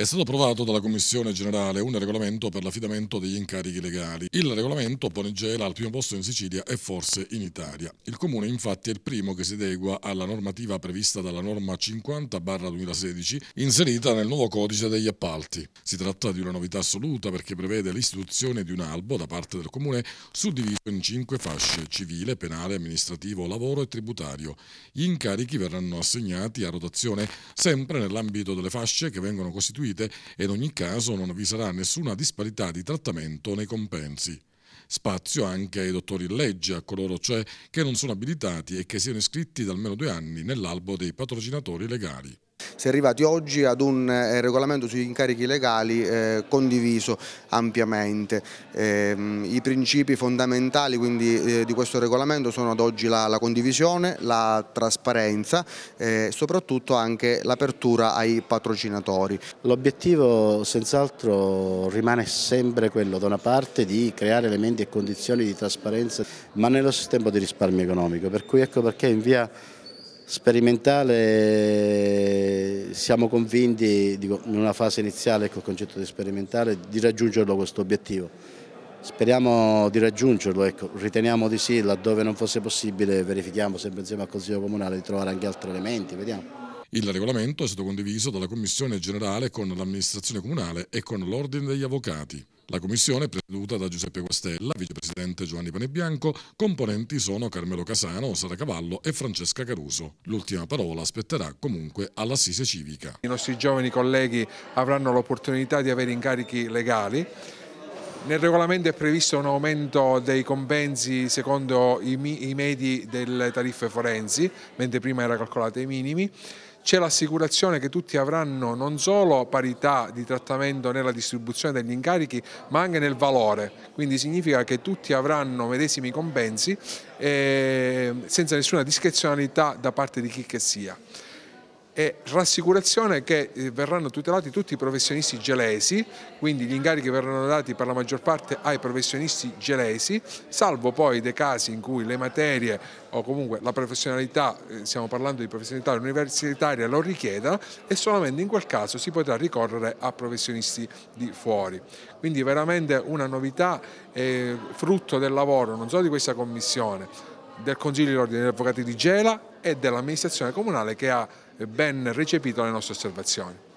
È stato approvato dalla Commissione generale un regolamento per l'affidamento degli incarichi legali. Il regolamento pone Gela al primo posto in Sicilia e forse in Italia. Il comune infatti è il primo che si adegua alla normativa prevista dalla norma 50-2016 inserita nel nuovo codice degli appalti. Si tratta di una novità assoluta perché prevede l'istituzione di un albo da parte del comune suddiviso in cinque fasce civile, penale, amministrativo, lavoro e tributario. Gli incarichi verranno assegnati a rotazione sempre nell'ambito delle fasce che vengono costituite costituite e in ogni caso non vi sarà nessuna disparità di trattamento nei compensi. Spazio anche ai dottori in legge, a coloro cioè che non sono abilitati e che siano iscritti da almeno due anni nell'albo dei patrocinatori legali si è arrivati oggi ad un eh, regolamento sugli incarichi legali eh, condiviso ampiamente. Eh, I principi fondamentali quindi, eh, di questo regolamento sono ad oggi la, la condivisione, la trasparenza e eh, soprattutto anche l'apertura ai patrocinatori. L'obiettivo senz'altro rimane sempre quello da una parte di creare elementi e condizioni di trasparenza ma nello stesso tempo di risparmio economico per cui ecco perché in via Sperimentale, siamo convinti, dico, in una fase iniziale col concetto di sperimentale, di raggiungerlo questo obiettivo. Speriamo di raggiungerlo, ecco. riteniamo di sì, laddove non fosse possibile verifichiamo sempre insieme al Consiglio Comunale di trovare anche altri elementi, vediamo. Il regolamento è stato condiviso dalla Commissione Generale con l'amministrazione comunale e con l'Ordine degli Avvocati. La commissione è presieduta da Giuseppe Guastella, vicepresidente Giovanni Panebianco, componenti sono Carmelo Casano, Sara Cavallo e Francesca Caruso. L'ultima parola aspetterà comunque all'assise civica. I nostri giovani colleghi avranno l'opportunità di avere incarichi legali nel regolamento è previsto un aumento dei compensi secondo i, medi delle tariffe forensi, mentre prima era calcolato i minimi. C'è l'assicurazione che tutti avranno non solo parità di trattamento nella distribuzione degli incarichi, ma anche nel valore. Quindi significa che tutti avranno medesimi compensi eh, senza nessuna discrezionalità da parte di chi che sia e rassicurazione che eh, verranno tutelati tutti i professionisti gelesi, quindi gli incarichi verranno dati per la maggior parte ai professionisti gelesi, salvo poi dei casi in cui le materie o comunque la professionalità, eh, stiamo parlando di professionalità universitaria, lo richieda e solamente in quel caso si potrà ricorrere a professionisti di fuori. Quindi veramente una novità eh, frutto del lavoro non solo di questa commissione, del Consiglio dell'Ordine degli Avvocati di Gela e dell'amministrazione comunale che ha ben recepito le nostre osservazioni.